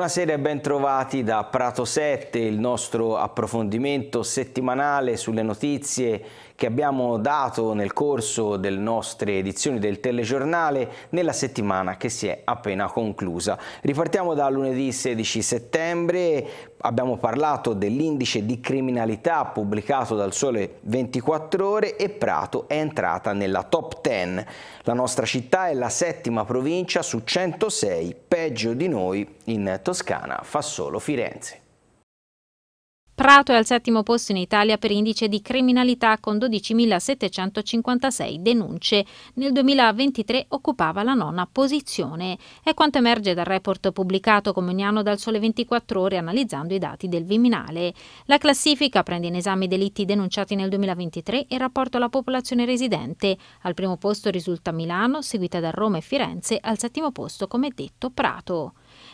Buonasera e bentrovati da Prato 7, il nostro approfondimento settimanale sulle notizie che abbiamo dato nel corso delle nostre edizioni del telegiornale nella settimana che si è appena conclusa. Ripartiamo da lunedì 16 settembre, abbiamo parlato dell'indice di criminalità pubblicato dal Sole 24 Ore e Prato è entrata nella top 10. La nostra città è la settima provincia su 106, peggio di noi in Toscana fa solo Firenze. Prato è al settimo posto in Italia per indice di criminalità con 12.756 denunce. Nel 2023 occupava la nona posizione. È quanto emerge dal report pubblicato come ogni anno dal Sole 24 Ore analizzando i dati del Viminale. La classifica prende in esame i delitti denunciati nel 2023 in rapporto alla popolazione residente. Al primo posto risulta Milano, seguita da Roma e Firenze, al settimo posto come detto Prato.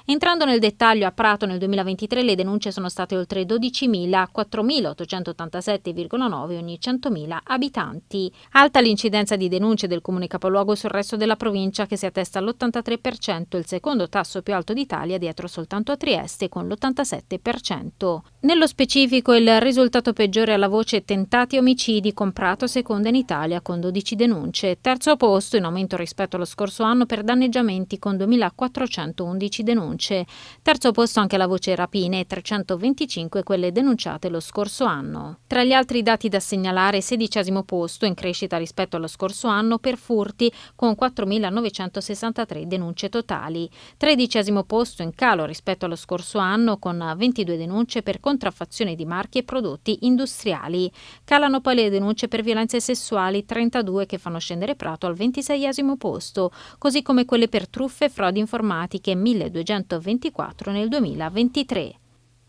Entrando nel dettaglio, a Prato nel 2023 le denunce sono state oltre 12.000, 4.887,9 ogni 100.000 abitanti. Alta l'incidenza di denunce del comune capoluogo sul resto della provincia che si attesta all'83%, il secondo tasso più alto d'Italia dietro soltanto a Trieste con l'87%. Nello specifico il risultato peggiore alla voce tentati omicidi comprato seconda in Italia con 12 denunce, terzo posto in aumento rispetto allo scorso anno per danneggiamenti con 2411 denunce, terzo posto anche la voce rapine 325 quelle denunciate lo scorso anno. Tra gli altri dati da segnalare, sedicesimo posto in crescita rispetto allo scorso anno per furti con 4963 denunce totali, tredicesimo posto in calo rispetto allo scorso anno con 22 denunce per contatti contraffazione di marchi e prodotti industriali. Calano poi le denunce per violenze sessuali, 32 che fanno scendere Prato al 26 posto, così come quelle per truffe e frodi informatiche, 1224 nel 2023.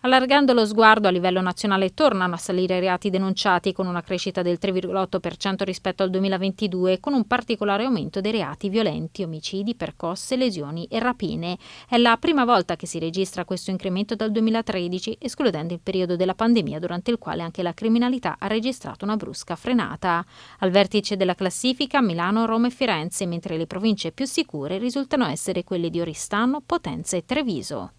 Allargando lo sguardo a livello nazionale tornano a salire i reati denunciati con una crescita del 3,8% rispetto al 2022 e con un particolare aumento dei reati violenti, omicidi, percosse, lesioni e rapine. È la prima volta che si registra questo incremento dal 2013, escludendo il periodo della pandemia durante il quale anche la criminalità ha registrato una brusca frenata. Al vertice della classifica Milano, Roma e Firenze, mentre le province più sicure risultano essere quelle di Oristano, Potenza e Treviso.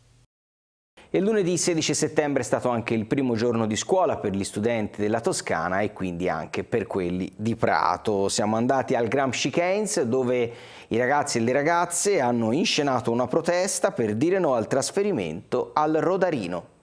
Il lunedì 16 settembre è stato anche il primo giorno di scuola per gli studenti della Toscana e quindi anche per quelli di Prato. Siamo andati al Gramsci Keynes dove i ragazzi e le ragazze hanno inscenato una protesta per dire no al trasferimento al Rodarino.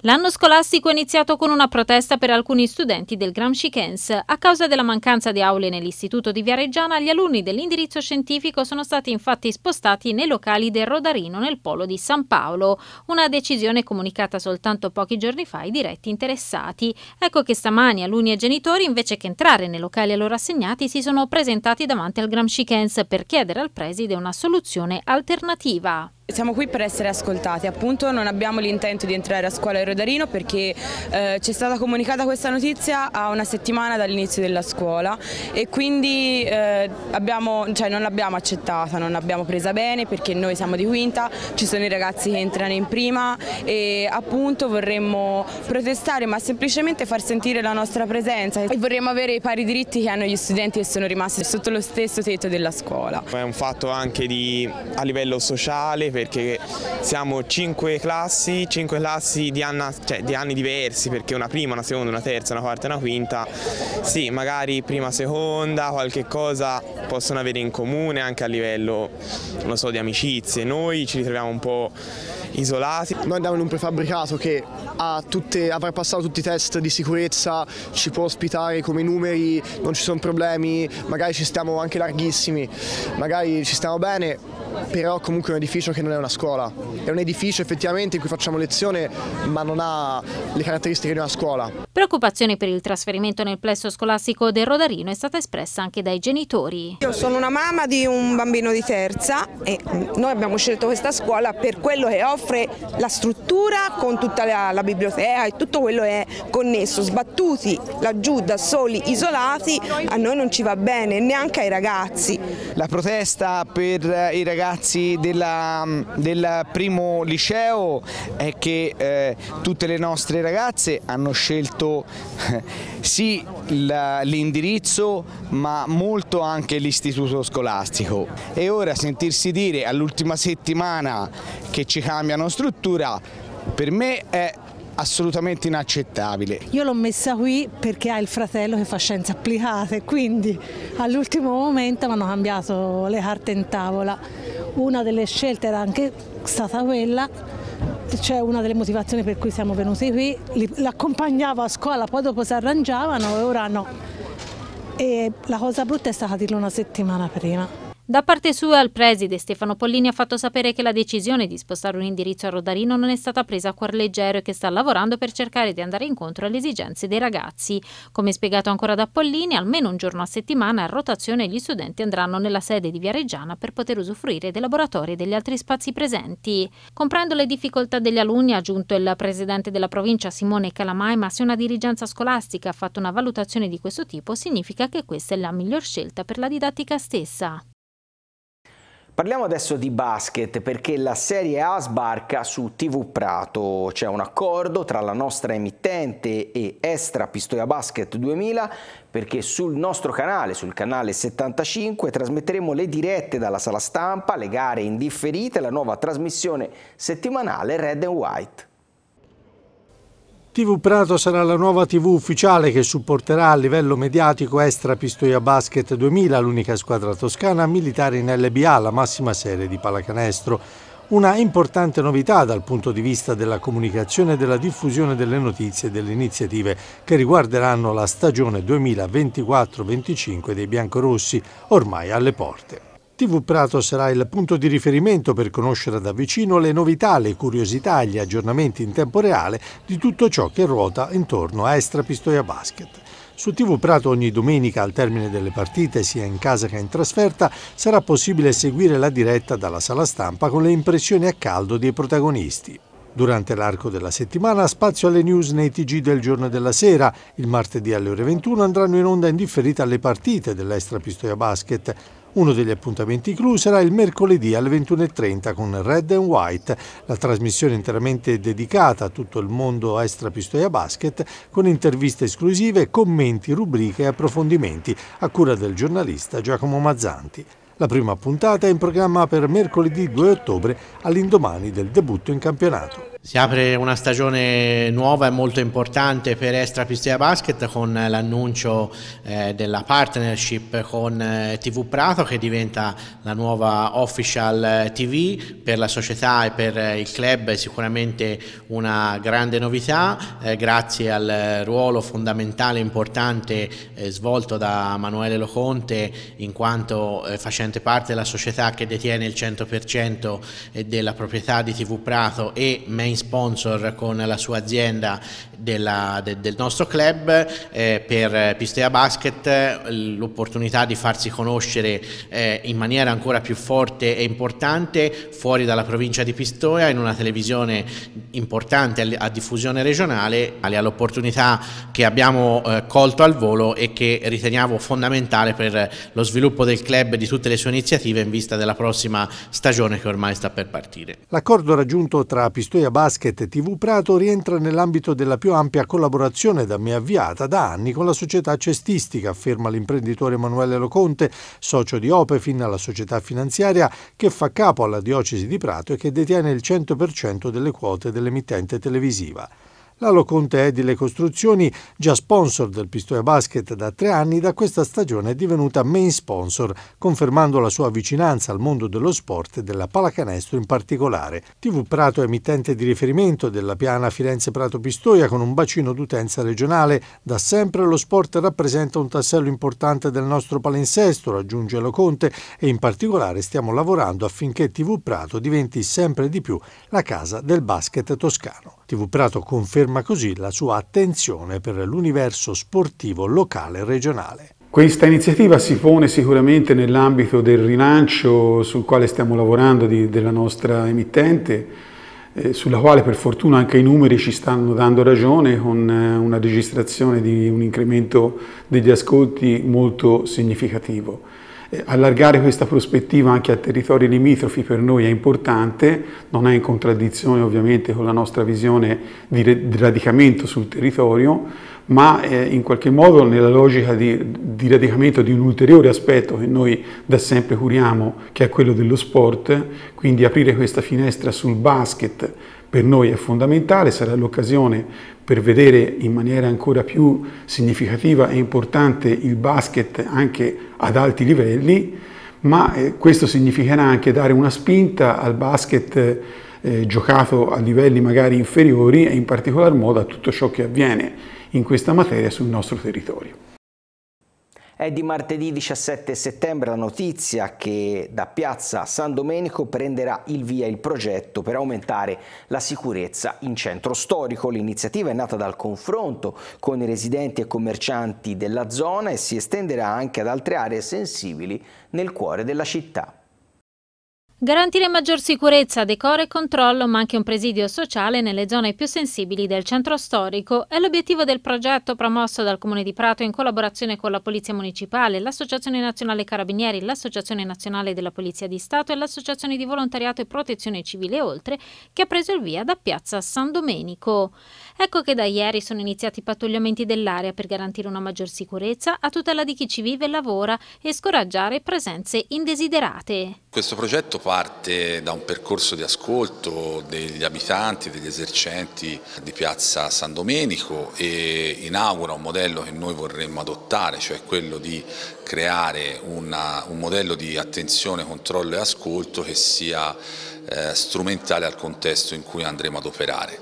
L'anno scolastico è iniziato con una protesta per alcuni studenti del Gramsci Kens. A causa della mancanza di aule nell'istituto di Viareggiana, gli alunni dell'indirizzo scientifico sono stati infatti spostati nei locali del Rodarino nel polo di San Paolo, una decisione comunicata soltanto pochi giorni fa ai diretti interessati. Ecco che stamani alunni e genitori, invece che entrare nei locali a loro assegnati, si sono presentati davanti al Gramsci Kens per chiedere al preside una soluzione alternativa. Siamo qui per essere ascoltati, appunto non abbiamo l'intento di entrare a scuola a Rodarino perché eh, ci è stata comunicata questa notizia a una settimana dall'inizio della scuola e quindi eh, abbiamo, cioè, non l'abbiamo accettata, non l'abbiamo presa bene perché noi siamo di quinta, ci sono i ragazzi che entrano in prima e appunto vorremmo protestare ma semplicemente far sentire la nostra presenza e vorremmo avere i pari diritti che hanno gli studenti che sono rimasti sotto lo stesso tetto della scuola. È un fatto anche di, a livello sociale perché siamo cinque classi, cinque classi di, anna, cioè di, anni diversi perché una prima, una seconda, una terza, una quarta e una quinta, sì magari prima, seconda, qualche cosa possono avere in comune anche a livello so, di amicizie, noi ci ritroviamo un po' isolati. Noi andiamo in un prefabbricato che tutte, avrà passato tutti i test di sicurezza, ci può ospitare come numeri, non ci sono problemi, magari ci stiamo anche larghissimi, magari ci stiamo bene, però comunque è un edificio che non è una scuola, è un edificio effettivamente in cui facciamo lezione ma non ha le caratteristiche di una scuola. Preoccupazione per il trasferimento nel plesso scolastico del Rodarino è stata espressa anche dai genitori. Io sono una mamma di un bambino di terza e noi abbiamo scelto questa scuola per quello che offre offre la struttura con tutta la, la biblioteca e tutto quello è connesso, sbattuti laggiù da soli, isolati, a noi non ci va bene, neanche ai ragazzi. La protesta per eh, i ragazzi della, del primo liceo è che eh, tutte le nostre ragazze hanno scelto eh, sì l'indirizzo ma molto anche l'istituto scolastico e ora sentirsi dire all'ultima settimana che ci cambia cambiano struttura per me è assolutamente inaccettabile. Io l'ho messa qui perché ha il fratello che fa scienze applicate, quindi all'ultimo momento mi hanno cambiato le carte in tavola. Una delle scelte era anche stata quella, cioè una delle motivazioni per cui siamo venuti qui, l'accompagnavo a scuola, poi dopo si arrangiavano e ora no. E la cosa brutta è stata dirlo una settimana prima. Da parte sua il preside Stefano Pollini ha fatto sapere che la decisione di spostare un indirizzo a Rodarino non è stata presa a cuor leggero e che sta lavorando per cercare di andare incontro alle esigenze dei ragazzi. Come spiegato ancora da Pollini, almeno un giorno a settimana a rotazione gli studenti andranno nella sede di Viareggiana per poter usufruire dei laboratori e degli altri spazi presenti. Comprendo le difficoltà degli alunni, ha aggiunto il presidente della provincia Simone Calamai, ma se una dirigenza scolastica ha fatto una valutazione di questo tipo significa che questa è la miglior scelta per la didattica stessa. Parliamo adesso di basket perché la Serie A sbarca su TV Prato. C'è un accordo tra la nostra emittente e Estra Pistoia Basket 2000 perché sul nostro canale, sul canale 75, trasmetteremo le dirette dalla sala stampa, le gare indifferite, la nuova trasmissione settimanale Red and White. TV Prato sarà la nuova TV ufficiale che supporterà a livello mediatico Estra Pistoia Basket 2000, l'unica squadra toscana militare in LBA, la massima serie di pallacanestro. Una importante novità dal punto di vista della comunicazione e della diffusione delle notizie e delle iniziative che riguarderanno la stagione 2024-25 dei biancorossi, ormai alle porte. TV Prato sarà il punto di riferimento per conoscere da vicino le novità, le curiosità e gli aggiornamenti in tempo reale di tutto ciò che ruota intorno a Estra Pistoia Basket. Su TV Prato ogni domenica al termine delle partite, sia in casa che in trasferta, sarà possibile seguire la diretta dalla sala stampa con le impressioni a caldo dei protagonisti. Durante l'arco della settimana spazio alle news nei TG del giorno e della sera. Il martedì alle ore 21 andranno in onda in differita le partite dell'Estra Pistoia Basket. Uno degli appuntamenti clou sarà il mercoledì alle 21.30 con Red and White, la trasmissione interamente dedicata a tutto il mondo extra Pistoia Basket, con interviste esclusive, commenti, rubriche e approfondimenti a cura del giornalista Giacomo Mazzanti. La prima puntata è in programma per mercoledì 2 ottobre all'indomani del debutto in campionato. Si apre una stagione nuova e molto importante per Estra Pistoia Basket con l'annuncio eh, della partnership con eh, TV Prato che diventa la nuova official TV per la società e per eh, il club è sicuramente una grande novità eh, grazie al ruolo fondamentale e importante eh, svolto da Manuele Loconte in quanto eh, facente parte della società che detiene il 100% della proprietà di TV Prato e Main sponsor con la sua azienda della, de, del nostro club eh, per eh, Pistea Basket l'opportunità di farsi conoscere eh, in maniera ancora più forte e importante fuori dalla provincia di Pistoia in una televisione importante a, diffusione regionale all'opportunità che abbiamo eh, colto al volo e che riteniamo fondamentale per lo sviluppo del club e di tutte le sue iniziative in vista della prossima stagione che ormai sta per partire. L'accordo raggiunto tra Pistoia Basket e TV Prato rientra nell'ambito della più ampia collaborazione da me avviata da anni con la società cestistica, afferma l'imprenditore Emanuele Loconte, socio di Opefin, la società finanziaria che fa capo alla diocesi di Prato e che detiene il 100% delle quote dell'emittente televisiva. Lalo Conte Edile Costruzioni, già sponsor del Pistoia Basket da tre anni, da questa stagione è divenuta main sponsor, confermando la sua vicinanza al mondo dello sport e della pallacanestro in particolare. TV Prato è emittente di riferimento della piana Firenze-Prato-Pistoia con un bacino d'utenza regionale. Da sempre lo sport rappresenta un tassello importante del nostro palinsesto, raggiunge Lo Conte, e in particolare stiamo lavorando affinché TV Prato diventi sempre di più la casa del basket toscano. TV Prato conferma così la sua attenzione per l'universo sportivo locale e regionale. Questa iniziativa si pone sicuramente nell'ambito del rilancio sul quale stiamo lavorando di, della nostra emittente, eh, sulla quale per fortuna anche i numeri ci stanno dando ragione con eh, una registrazione di un incremento degli ascolti molto significativo. Eh, allargare questa prospettiva anche a territori limitrofi per noi è importante, non è in contraddizione ovviamente con la nostra visione di radicamento sul territorio, ma eh, in qualche modo nella logica di, di radicamento di un ulteriore aspetto che noi da sempre curiamo, che è quello dello sport, quindi aprire questa finestra sul basket per noi è fondamentale, sarà l'occasione per vedere in maniera ancora più significativa e importante il basket anche ad alti livelli, ma eh, questo significherà anche dare una spinta al basket eh, giocato a livelli magari inferiori e in particolar modo a tutto ciò che avviene in questa materia sul nostro territorio. È di martedì 17 settembre la notizia che da piazza San Domenico prenderà il via il progetto per aumentare la sicurezza in centro storico. L'iniziativa è nata dal confronto con i residenti e commercianti della zona e si estenderà anche ad altre aree sensibili nel cuore della città. Garantire maggior sicurezza, decoro e controllo, ma anche un presidio sociale nelle zone più sensibili del centro storico è l'obiettivo del progetto promosso dal Comune di Prato in collaborazione con la Polizia Municipale, l'Associazione Nazionale Carabinieri, l'Associazione Nazionale della Polizia di Stato e l'Associazione di Volontariato e Protezione Civile Oltre, che ha preso il via da Piazza San Domenico. Ecco che da ieri sono iniziati i pattugliamenti dell'area per garantire una maggior sicurezza a tutela di chi ci vive e lavora e scoraggiare presenze indesiderate. Questo progetto parte da un percorso di ascolto degli abitanti, degli esercenti di piazza San Domenico e inaugura un modello che noi vorremmo adottare, cioè quello di creare una, un modello di attenzione, controllo e ascolto che sia eh, strumentale al contesto in cui andremo ad operare.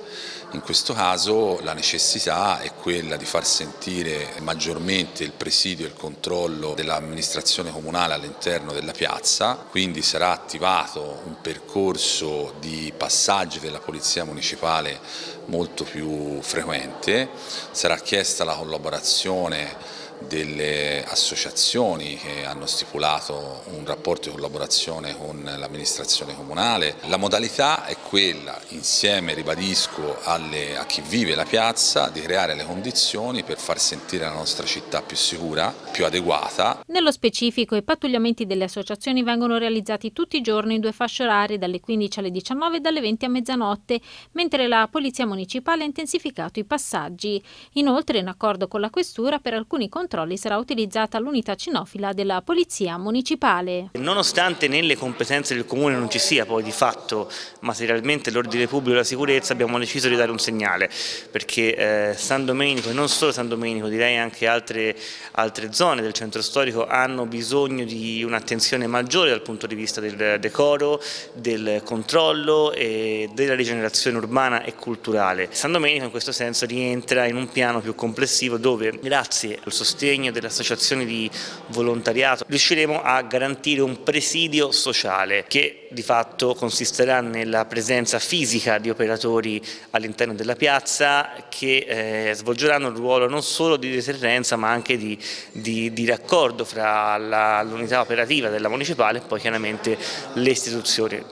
In questo caso la necessità è quella di far sentire maggiormente il presidio e il controllo dell'amministrazione comunale all'interno della piazza, quindi sarà attivato un percorso di passaggi della Polizia Municipale molto più frequente, sarà chiesta la collaborazione delle associazioni che hanno stipulato un rapporto di collaborazione con l'amministrazione comunale. La modalità è quella, insieme ribadisco alle, a chi vive la piazza, di creare le condizioni per far sentire la nostra città più sicura, più adeguata. Nello specifico i pattugliamenti delle associazioni vengono realizzati tutti i giorni in due fasce orarie, dalle 15 alle 19 e dalle 20 a mezzanotte, mentre la Polizia Municipale ha intensificato i passaggi. Inoltre, in accordo con la Questura, per alcuni contenuti controlli sarà utilizzata l'unità cinofila della Polizia Municipale. Nonostante nelle competenze del Comune non ci sia poi di fatto materialmente l'ordine pubblico e la sicurezza abbiamo deciso di dare un segnale perché eh, San Domenico e non solo San Domenico direi anche altre, altre zone del centro storico hanno bisogno di un'attenzione maggiore dal punto di vista del decoro, del controllo e della rigenerazione urbana e culturale. San Domenico in questo senso rientra in un piano più complessivo dove grazie al sostegno sostegno delle associazioni di volontariato, riusciremo a garantire un presidio sociale che di fatto consisterà nella presenza fisica di operatori all'interno della piazza che eh, svolgeranno il ruolo non solo di deterrenza ma anche di, di, di raccordo fra l'unità operativa della municipale e poi chiaramente le istituzioni.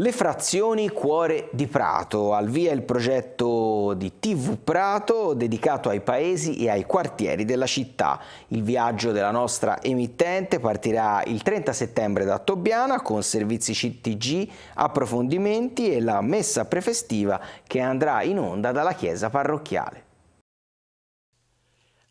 Le frazioni Cuore di Prato, al via il progetto di TV Prato dedicato ai paesi e ai quartieri della città. Il viaggio della nostra emittente partirà il 30 settembre da Tobiana con servizi CTG, approfondimenti e la messa prefestiva che andrà in onda dalla chiesa parrocchiale.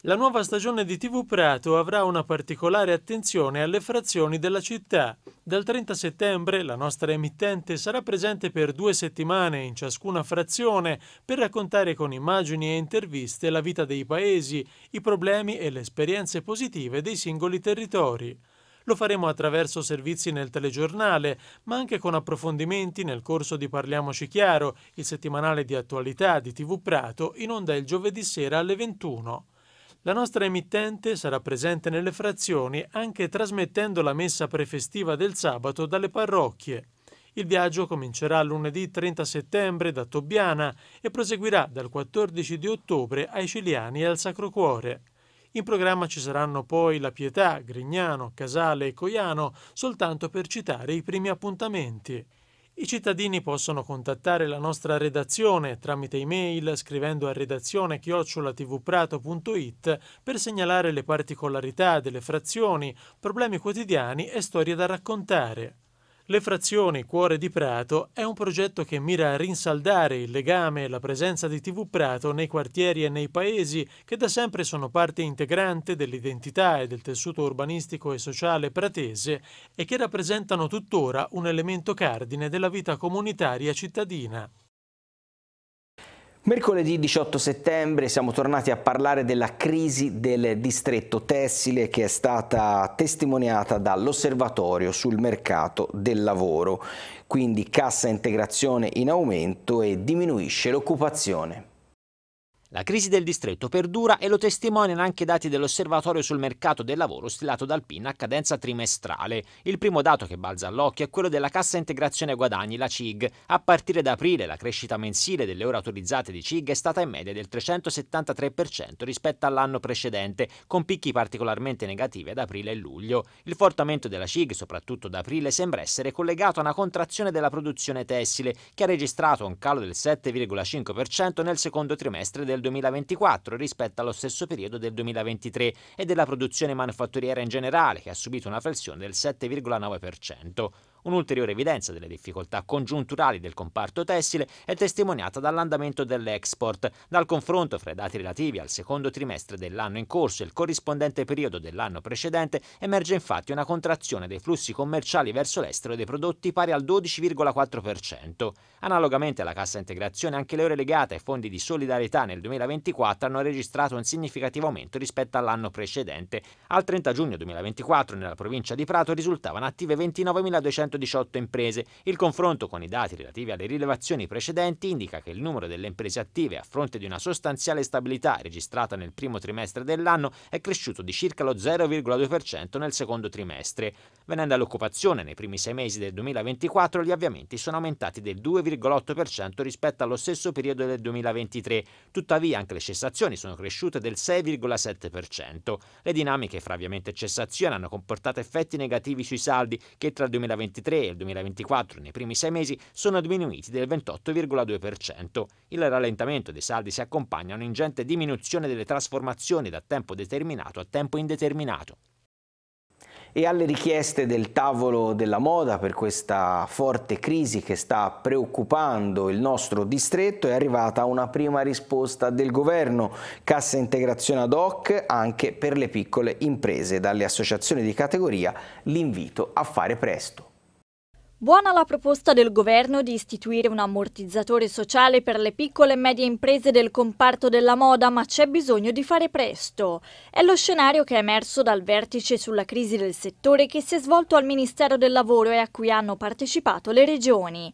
La nuova stagione di TV Prato avrà una particolare attenzione alle frazioni della città. Dal 30 settembre la nostra emittente sarà presente per due settimane in ciascuna frazione per raccontare con immagini e interviste la vita dei paesi, i problemi e le esperienze positive dei singoli territori. Lo faremo attraverso servizi nel telegiornale, ma anche con approfondimenti nel corso di Parliamoci Chiaro, il settimanale di attualità di TV Prato, in onda il giovedì sera alle 21. La nostra emittente sarà presente nelle frazioni anche trasmettendo la messa prefestiva del sabato dalle parrocchie. Il viaggio comincerà lunedì 30 settembre da Tobiana e proseguirà dal 14 di ottobre ai Ciliani e al Sacro Cuore. In programma ci saranno poi La Pietà, Grignano, Casale e Coiano, soltanto per citare i primi appuntamenti. I cittadini possono contattare la nostra redazione tramite email scrivendo a redazione chiocciolatvprato.it per segnalare le particolarità delle frazioni, problemi quotidiani e storie da raccontare. Le frazioni Cuore di Prato è un progetto che mira a rinsaldare il legame e la presenza di TV Prato nei quartieri e nei paesi che da sempre sono parte integrante dell'identità e del tessuto urbanistico e sociale pratese e che rappresentano tuttora un elemento cardine della vita comunitaria cittadina. Mercoledì 18 settembre siamo tornati a parlare della crisi del distretto tessile che è stata testimoniata dall'osservatorio sul mercato del lavoro, quindi cassa integrazione in aumento e diminuisce l'occupazione. La crisi del distretto perdura e lo testimoniano anche i dati dell'osservatorio sul mercato del lavoro stilato dal PIN a cadenza trimestrale. Il primo dato che balza all'occhio è quello della cassa integrazione guadagni, la CIG. A partire da aprile la crescita mensile delle ore autorizzate di CIG è stata in media del 373% rispetto all'anno precedente, con picchi particolarmente negativi ad aprile e luglio. Il forte aumento della CIG, soprattutto ad aprile, sembra essere collegato a una contrazione della produzione tessile, che ha registrato un calo del 7,5% nel secondo trimestre del del 2024 rispetto allo stesso periodo del 2023 e della produzione manifatturiera in generale, che ha subito una flessione del 7,9%. Un'ulteriore evidenza delle difficoltà congiunturali del comparto tessile è testimoniata dall'andamento dell'export. Dal confronto fra i dati relativi al secondo trimestre dell'anno in corso e il corrispondente periodo dell'anno precedente emerge infatti una contrazione dei flussi commerciali verso l'estero dei prodotti pari al 12,4%. Analogamente alla cassa integrazione anche le ore legate ai fondi di solidarietà nel 2024 hanno registrato un significativo aumento rispetto all'anno precedente. Al 30 giugno 2024 nella provincia di Prato risultavano attive 29.200 118 imprese. Il confronto con i dati relativi alle rilevazioni precedenti indica che il numero delle imprese attive a fronte di una sostanziale stabilità registrata nel primo trimestre dell'anno è cresciuto di circa lo 0,2% nel secondo trimestre. Venendo all'occupazione, nei primi sei mesi del 2024 gli avviamenti sono aumentati del 2,8% rispetto allo stesso periodo del 2023, tuttavia anche le cessazioni sono cresciute del 6,7%. Le dinamiche fra avviamento e cessazione hanno comportato effetti negativi sui saldi che tra il 2023 e il 2024 nei primi sei mesi sono diminuiti del 28,2%. Il rallentamento dei saldi si accompagna a un'ingente diminuzione delle trasformazioni da tempo determinato a tempo indeterminato e alle richieste del tavolo della moda per questa forte crisi che sta preoccupando il nostro distretto è arrivata una prima risposta del governo, cassa integrazione ad hoc anche per le piccole imprese. Dalle associazioni di categoria l'invito a fare presto. Buona la proposta del governo di istituire un ammortizzatore sociale per le piccole e medie imprese del comparto della moda, ma c'è bisogno di fare presto. È lo scenario che è emerso dal vertice sulla crisi del settore che si è svolto al Ministero del Lavoro e a cui hanno partecipato le regioni.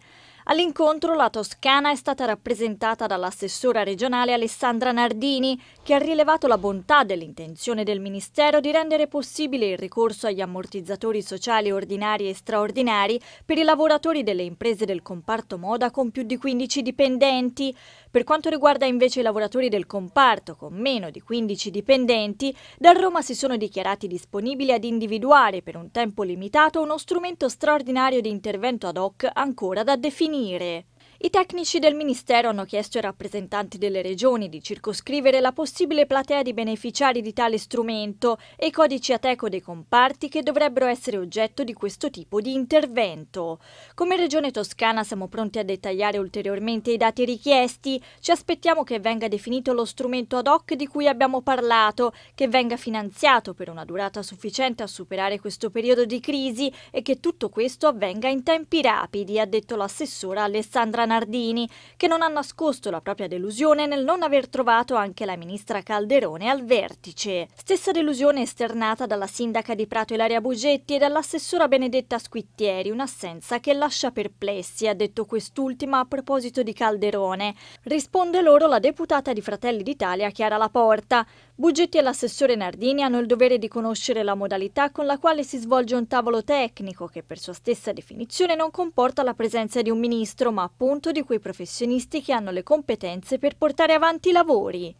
All'incontro la Toscana è stata rappresentata dall'assessora regionale Alessandra Nardini, che ha rilevato la bontà dell'intenzione del Ministero di rendere possibile il ricorso agli ammortizzatori sociali ordinari e straordinari per i lavoratori delle imprese del comparto moda con più di 15 dipendenti. Per quanto riguarda invece i lavoratori del comparto con meno di 15 dipendenti, da Roma si sono dichiarati disponibili ad individuare per un tempo limitato uno strumento straordinario di intervento ad hoc ancora da definire. I tecnici del Ministero hanno chiesto ai rappresentanti delle regioni di circoscrivere la possibile platea di beneficiari di tale strumento e i codici ateco dei comparti che dovrebbero essere oggetto di questo tipo di intervento. Come Regione Toscana siamo pronti a dettagliare ulteriormente i dati richiesti, ci aspettiamo che venga definito lo strumento ad hoc di cui abbiamo parlato, che venga finanziato per una durata sufficiente a superare questo periodo di crisi e che tutto questo avvenga in tempi rapidi, ha detto l'assessora Alessandra Natale. Bernardini, che non ha nascosto la propria delusione nel non aver trovato anche la ministra Calderone al vertice. Stessa delusione esternata dalla sindaca di Prato Ilaria Bugetti e dall'assessora Benedetta Squittieri, un'assenza che lascia perplessi, ha detto quest'ultima a proposito di Calderone. Risponde loro la deputata di Fratelli d'Italia Chiara Laporta. Buggetti e l'assessore Nardini hanno il dovere di conoscere la modalità con la quale si svolge un tavolo tecnico che per sua stessa definizione non comporta la presenza di un ministro ma appunto di quei professionisti che hanno le competenze per portare avanti i lavori.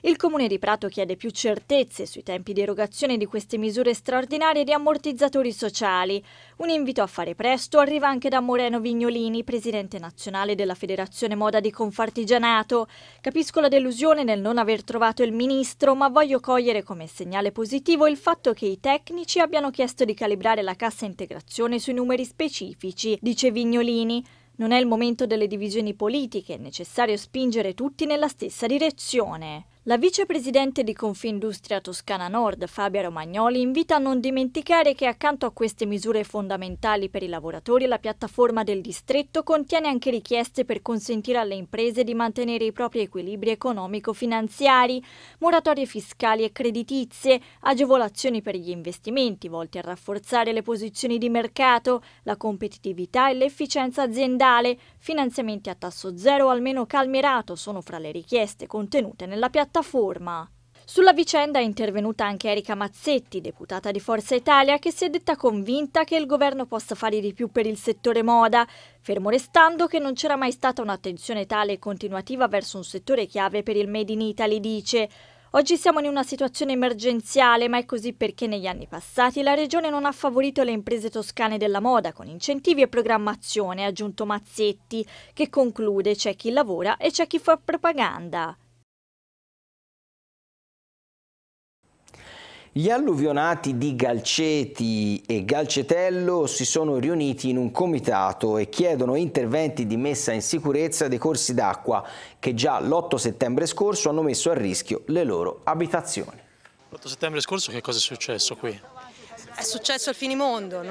Il Comune di Prato chiede più certezze sui tempi di erogazione di queste misure straordinarie di ammortizzatori sociali. Un invito a fare presto arriva anche da Moreno Vignolini, presidente nazionale della Federazione Moda di Confartigianato. Capisco la delusione nel non aver trovato il ministro ma voglio cogliere come segnale positivo il fatto che i tecnici abbiano chiesto di calibrare la cassa integrazione sui numeri specifici, dice Vignolini. Non è il momento delle divisioni politiche, è necessario spingere tutti nella stessa direzione. La vicepresidente di Confindustria Toscana Nord, Fabia Romagnoli, invita a non dimenticare che accanto a queste misure fondamentali per i lavoratori, la piattaforma del distretto contiene anche richieste per consentire alle imprese di mantenere i propri equilibri economico-finanziari, moratorie fiscali e creditizie, agevolazioni per gli investimenti volti a rafforzare le posizioni di mercato, la competitività e l'efficienza aziendale, finanziamenti a tasso zero o almeno calmerato sono fra le richieste contenute nella piattaforma piattaforma. Sulla vicenda è intervenuta anche Erika Mazzetti, deputata di Forza Italia, che si è detta convinta che il governo possa fare di più per il settore moda, fermo restando che non c'era mai stata un'attenzione tale e continuativa verso un settore chiave per il Made in Italy, dice. Oggi siamo in una situazione emergenziale, ma è così perché negli anni passati la regione non ha favorito le imprese toscane della moda con incentivi e programmazione, ha aggiunto Mazzetti, che conclude c'è chi lavora e c'è chi fa propaganda. Gli alluvionati di Galceti e Galcetello si sono riuniti in un comitato e chiedono interventi di messa in sicurezza dei corsi d'acqua che già l'8 settembre scorso hanno messo a rischio le loro abitazioni. L'8 settembre scorso che cosa è successo qui? È successo il finimondo,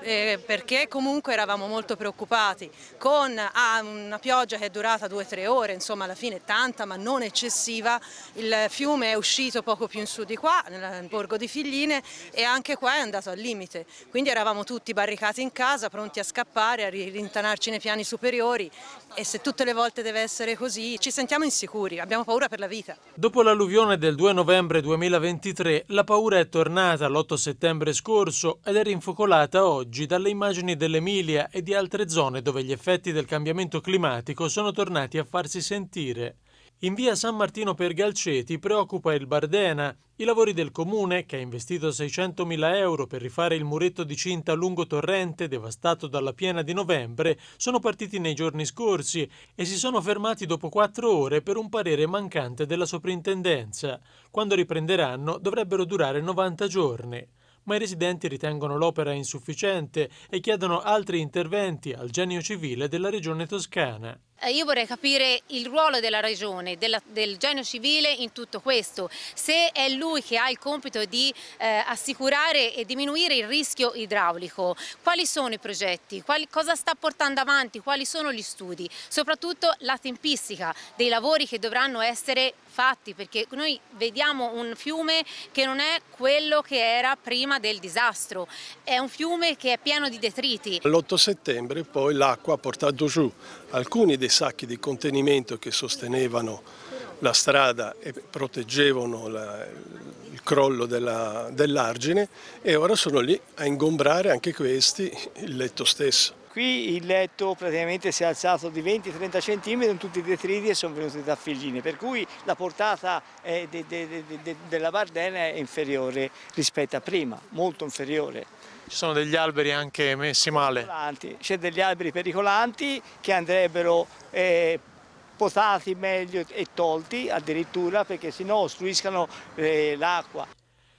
eh, perché comunque eravamo molto preoccupati, con ah, una pioggia che è durata due o tre ore, insomma alla fine tanta ma non eccessiva, il fiume è uscito poco più in su di qua, nel borgo di Figline e anche qua è andato al limite, quindi eravamo tutti barricati in casa, pronti a scappare, a rintanarci nei piani superiori e se tutte le volte deve essere così ci sentiamo insicuri, abbiamo paura per la vita. Dopo l'alluvione del 2 novembre 2023 la paura è tornata l'8 settembre scorso scorso ed è rinfocolata oggi dalle immagini dell'Emilia e di altre zone dove gli effetti del cambiamento climatico sono tornati a farsi sentire. In via San Martino per Galceti preoccupa il Bardena. I lavori del comune, che ha investito 600.000 euro per rifare il muretto di cinta lungo torrente devastato dalla piena di novembre, sono partiti nei giorni scorsi e si sono fermati dopo quattro ore per un parere mancante della soprintendenza. Quando riprenderanno dovrebbero durare 90 giorni ma i residenti ritengono l'opera insufficiente e chiedono altri interventi al genio civile della regione toscana. Eh, io vorrei capire il ruolo della regione, della, del genio civile in tutto questo, se è lui che ha il compito di eh, assicurare e diminuire il rischio idraulico, quali sono i progetti, quali, cosa sta portando avanti, quali sono gli studi, soprattutto la tempistica dei lavori che dovranno essere fatti, perché noi vediamo un fiume che non è quello che era prima del disastro, è un fiume che è pieno di detriti. L'8 settembre poi l'acqua ha portato giù alcuni dei sacchi di contenimento che sostenevano la strada e proteggevano la, il crollo dell'argine dell e ora sono lì a ingombrare anche questi il letto stesso. Qui il letto praticamente si è alzato di 20-30 cm in tutti i detriti e sono venuti da figline, per cui la portata eh, de, de, de, della Bardena è inferiore rispetto a prima, molto inferiore. Ci sono degli alberi anche messi male? C'è degli alberi pericolanti che andrebbero eh, potati meglio e tolti addirittura perché sennò ostruiscano eh, l'acqua.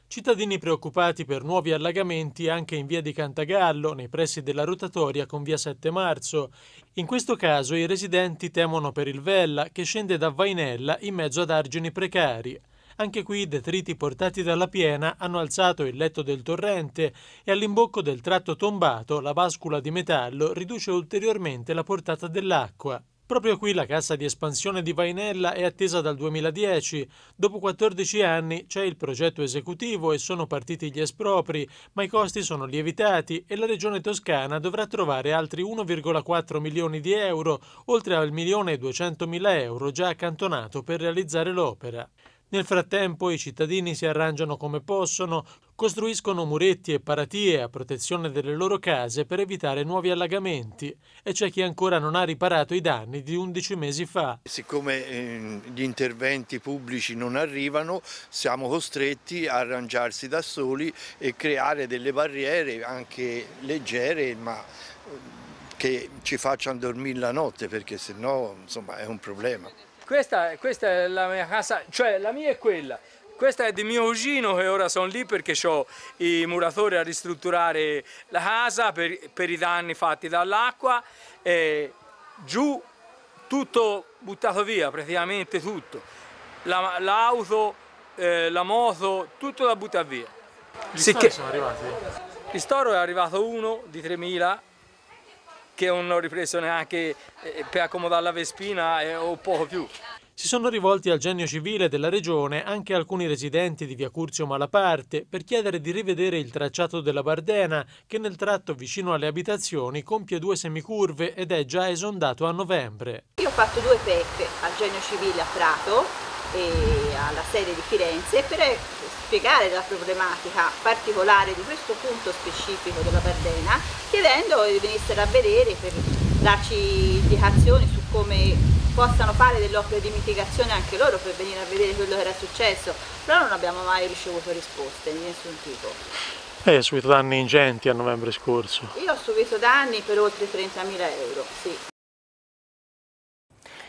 Cittadini preoccupati per nuovi allagamenti anche in via di Cantagallo, nei pressi della rotatoria con via 7 marzo. In questo caso i residenti temono per il Vella, che scende da Vainella in mezzo ad argini precari. Anche qui i detriti portati dalla piena hanno alzato il letto del torrente e all'imbocco del tratto tombato la bascula di metallo riduce ulteriormente la portata dell'acqua. Proprio qui la cassa di espansione di Vainella è attesa dal 2010. Dopo 14 anni c'è il progetto esecutivo e sono partiti gli espropri, ma i costi sono lievitati e la regione toscana dovrà trovare altri 1,4 milioni di euro, oltre al 1.200.000 euro già accantonato per realizzare l'opera. Nel frattempo i cittadini si arrangiano come possono, costruiscono muretti e paratie a protezione delle loro case per evitare nuovi allagamenti e c'è chi ancora non ha riparato i danni di 11 mesi fa. Siccome ehm, gli interventi pubblici non arrivano siamo costretti a arrangiarsi da soli e creare delle barriere anche leggere ma ehm, che ci facciano dormire la notte perché sennò insomma, è un problema. Questa, questa è la mia casa, cioè la mia è quella. Questa è di mio cugino che ora sono lì perché ho i muratori a ristrutturare la casa per, per i danni fatti dall'acqua. Giù tutto buttato via, praticamente tutto. l'auto, la, eh, la moto, tutto da buttare via. Gli Sicché, sono arrivati? Ristoro è arrivato uno di 3.000 che non ho ripreso neanche eh, per accomodare la Vespina eh, o poco più. Si sono rivolti al genio civile della regione anche alcuni residenti di via Curzio Malaparte per chiedere di rivedere il tracciato della Bardena che nel tratto vicino alle abitazioni compie due semicurve ed è già esondato a novembre. Io ho fatto due pecche al genio civile a Prato e alla sede di Firenze per spiegare la problematica particolare di questo punto specifico della Bardena chiedendo di venissero a vedere per darci indicazioni su come possano fare dell'opera di mitigazione anche loro per venire a vedere quello che era successo però non abbiamo mai ricevuto risposte di nessun tipo Lei eh, ha subito danni ingenti a novembre scorso? Io ho subito danni per oltre 30.000 euro, sì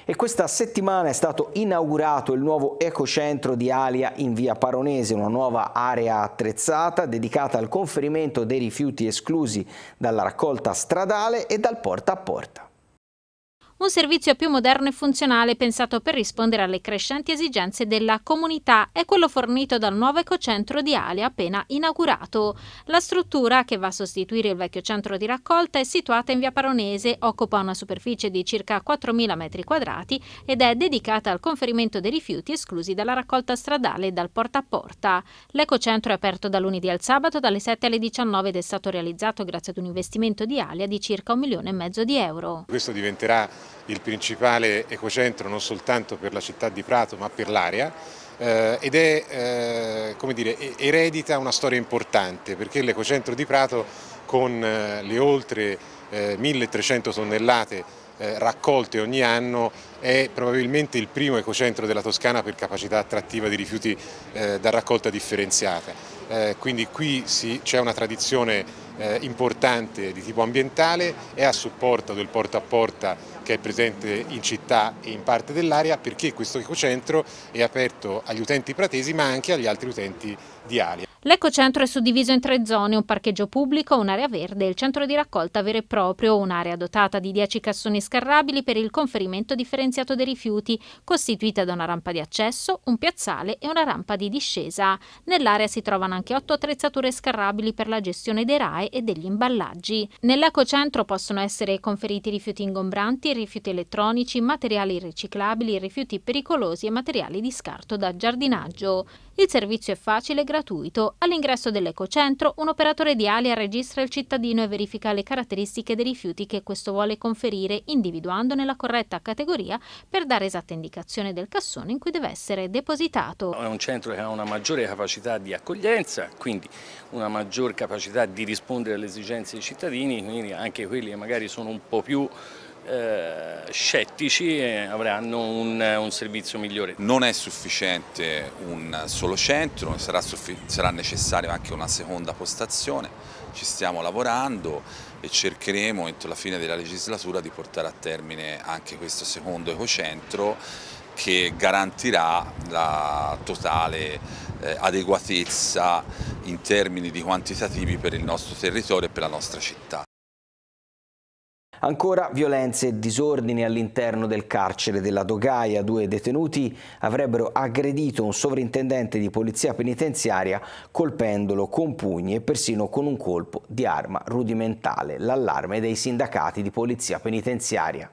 e questa settimana è stato inaugurato il nuovo ecocentro di Alia in via Paronese, una nuova area attrezzata dedicata al conferimento dei rifiuti esclusi dalla raccolta stradale e dal porta a porta un servizio più moderno e funzionale pensato per rispondere alle crescenti esigenze della comunità è quello fornito dal nuovo ecocentro di Ale appena inaugurato. La struttura, che va a sostituire il vecchio centro di raccolta, è situata in via Paronese, occupa una superficie di circa 4.000 metri quadrati ed è dedicata al conferimento dei rifiuti esclusi dalla raccolta stradale e dal porta a porta. L'ecocentro è aperto da lunedì al sabato dalle 7 alle 19 ed è stato realizzato grazie ad un investimento di Alia di circa un milione e mezzo di euro. Questo diventerà il principale ecocentro non soltanto per la città di Prato ma per l'area eh, ed è, eh, come dire, eredita una storia importante perché l'ecocentro di Prato con eh, le oltre 1300 tonnellate raccolte ogni anno è probabilmente il primo ecocentro della Toscana per capacità attrattiva di rifiuti da raccolta differenziata. quindi qui c'è una tradizione importante di tipo ambientale, è a supporto del porta a porta che è presente in città e in parte dell'area perché questo ecocentro è aperto agli utenti pratesi ma anche agli altri utenti di Alia. L'ecocentro è suddiviso in tre zone, un parcheggio pubblico, un'area verde e il centro di raccolta vero e proprio, un'area dotata di 10 cassoni scarrabili per il conferimento differenziato dei rifiuti, costituita da una rampa di accesso, un piazzale e una rampa di discesa. Nell'area si trovano anche 8 attrezzature scarrabili per la gestione dei RAE e degli imballaggi. Nell'ecocentro possono essere conferiti rifiuti ingombranti, rifiuti elettronici, materiali riciclabili, rifiuti pericolosi e materiali di scarto da giardinaggio. Il servizio è facile e gratuito. All'ingresso dell'ecocentro un operatore di Alia registra il cittadino e verifica le caratteristiche dei rifiuti che questo vuole conferire, individuandone la corretta categoria per dare esatta indicazione del cassone in cui deve essere depositato. È un centro che ha una maggiore capacità di accoglienza, quindi una maggior capacità di rispondere alle esigenze dei cittadini, quindi anche quelli che magari sono un po' più eh, scettici avranno un, un, servizio migliore. Non è sufficiente un solo centro, sarà, sarà necessaria anche una seconda postazione, ci stiamo lavorando e cercheremo entro la fine della legislatura di portare a termine anche questo secondo ecocentro che garantirà la totale eh, adeguatezza in termini di quantitativi per il nostro territorio e per la nostra città. Ancora violenze e disordini all'interno del carcere della Dogaia. Due detenuti avrebbero aggredito un sovrintendente di polizia penitenziaria colpendolo con pugni e persino con un colpo di arma rudimentale. L'allarme dei sindacati di polizia penitenziaria.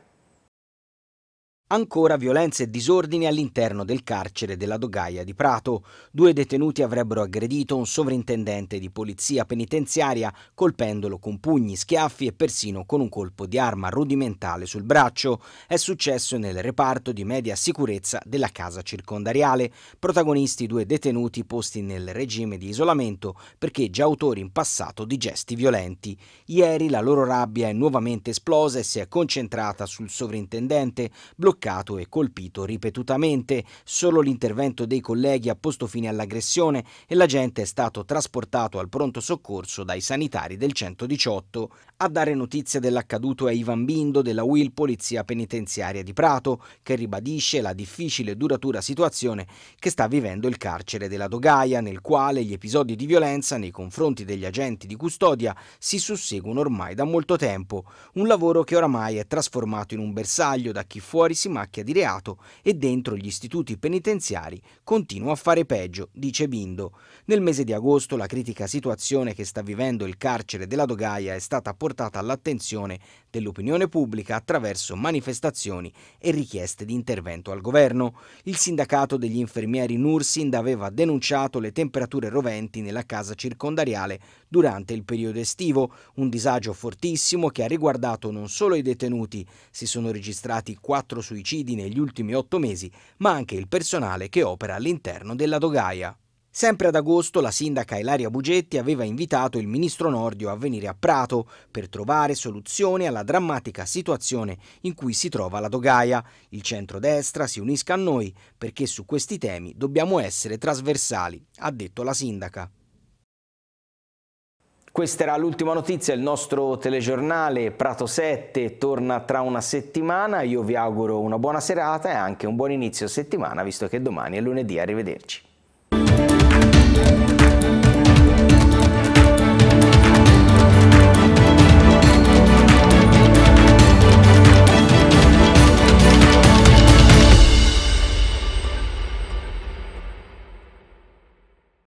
Ancora violenze e disordini all'interno del carcere della Dogaia di Prato. Due detenuti avrebbero aggredito un sovrintendente di polizia penitenziaria colpendolo con pugni, schiaffi e persino con un colpo di arma rudimentale sul braccio. È successo nel reparto di media sicurezza della casa circondariale. Protagonisti due detenuti posti nel regime di isolamento perché già autori in passato di gesti violenti. Ieri la loro rabbia è nuovamente esplosa e si è concentrata sul sovrintendente bloccando toccato e colpito ripetutamente. Solo l'intervento dei colleghi ha posto fine all'aggressione e l'agente è stato trasportato al pronto soccorso dai sanitari del 118. A dare notizia dell'accaduto è Ivan Bindo della Will Polizia Penitenziaria di Prato, che ribadisce la difficile e duratura situazione che sta vivendo il carcere della Dogaia, nel quale gli episodi di violenza nei confronti degli agenti di custodia si susseguono ormai da molto tempo. Un lavoro che oramai è trasformato in un bersaglio da chi fuori si si macchia di reato e dentro gli istituti penitenziari continua a fare peggio, dice Bindo. Nel mese di agosto la critica situazione che sta vivendo il carcere della Dogaia è stata portata all'attenzione dell'opinione pubblica attraverso manifestazioni e richieste di intervento al governo. Il sindacato degli infermieri Nursind aveva denunciato le temperature roventi nella casa circondariale durante il periodo estivo, un disagio fortissimo che ha riguardato non solo i detenuti, si sono registrati quattro suicidi negli ultimi otto mesi, ma anche il personale che opera all'interno della dogaia. Sempre ad agosto la sindaca Ilaria Bugetti aveva invitato il ministro Nordio a venire a Prato per trovare soluzione alla drammatica situazione in cui si trova la Dogaia. Il centrodestra si unisca a noi perché su questi temi dobbiamo essere trasversali, ha detto la sindaca. Questa era l'ultima notizia, il nostro telegiornale Prato 7 torna tra una settimana. Io vi auguro una buona serata e anche un buon inizio settimana, visto che domani è lunedì. Arrivederci. Thank you.